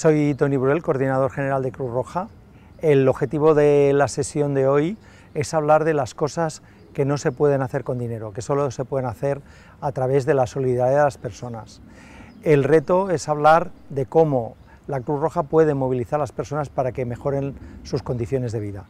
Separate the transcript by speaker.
Speaker 1: Soy Tony Bruel, coordinador general de Cruz Roja. El objetivo de la sesión de hoy es hablar de las cosas que no se pueden hacer con dinero, que solo se pueden hacer a través de la solidaridad de las personas. El reto es hablar de cómo la Cruz Roja puede movilizar a las personas para que mejoren sus condiciones de vida.